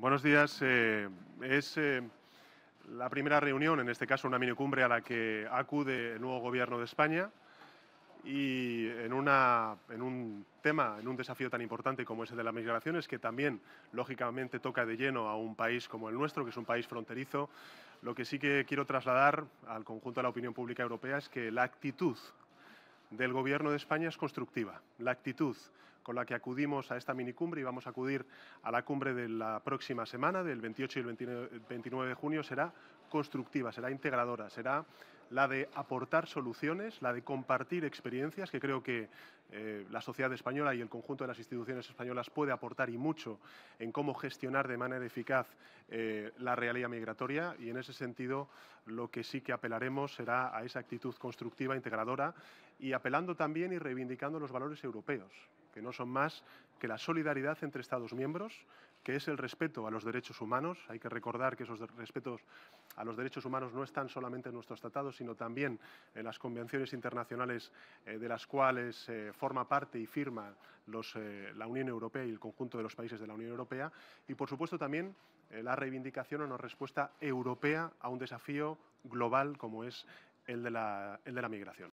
Buenos días. Eh, es eh, la primera reunión, en este caso una minicumbre, a la que acude el nuevo Gobierno de España y en, una, en un tema, en un desafío tan importante como es el de las migraciones, que también, lógicamente, toca de lleno a un país como el nuestro, que es un país fronterizo, lo que sí que quiero trasladar al conjunto de la opinión pública europea es que la actitud del Gobierno de España es constructiva. La actitud con la que acudimos a esta minicumbre y vamos a acudir a la cumbre de la próxima semana, del 28 y el 29 de junio, será constructiva, será integradora, será la de aportar soluciones, la de compartir experiencias, que creo que eh, la sociedad española y el conjunto de las instituciones españolas puede aportar y mucho en cómo gestionar de manera eficaz eh, la realidad migratoria y en ese sentido lo que sí que apelaremos será a esa actitud constructiva, integradora y apelando también y reivindicando los valores europeos, que no son son más que la solidaridad entre Estados miembros, que es el respeto a los derechos humanos. Hay que recordar que esos respetos a los derechos humanos no están solamente en nuestros tratados, sino también en las convenciones internacionales eh, de las cuales eh, forma parte y firma eh, la Unión Europea y el conjunto de los países de la Unión Europea. Y, por supuesto, también la reivindicación o una respuesta europea a un desafío global como es el de la migración.